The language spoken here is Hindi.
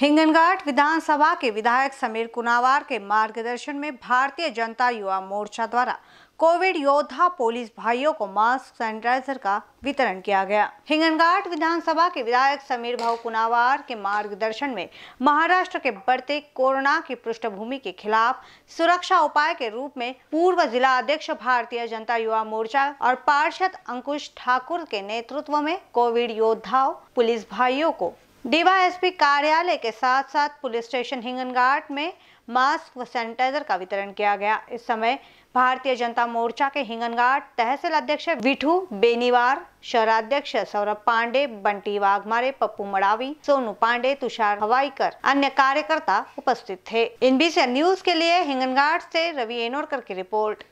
हिंगनघाट विधानसभा के विधायक समीर कुनावार के मार्गदर्शन में भारतीय जनता युवा मोर्चा द्वारा कोविड योद्धा पुलिस भाइयों को मास्क सैनिटाइजर का वितरण किया गया हिंगनघाट विधानसभा के विधायक समीर भाव कुनावार के मार्गदर्शन में महाराष्ट्र के बढ़ते कोरोना की पृष्ठभूमि के खिलाफ सुरक्षा उपाय के रूप में पूर्व जिला अध्यक्ष भारतीय जनता युवा मोर्चा और पार्षद अंकुश ठाकुर के नेतृत्व में कोविड योद्धाओं पुलिस भाइयों को डीवाईएसपी कार्यालय के साथ साथ पुलिस स्टेशन हिंगनघाट में मास्क व सैनिटाइजर का वितरण किया गया इस समय भारतीय जनता मोर्चा के हिंगनघाट तहसील अध्यक्ष विठू बेनीवार शहराध्यक्ष सौरभ पांडे बंटी वाघमारे पप्पू मड़ावी सोनू पांडे तुषार हवाईकर अन्य कार्यकर्ता उपस्थित थे इन बीच न्यूज के लिए हिंगनघाट से रवि एनोरकर की रिपोर्ट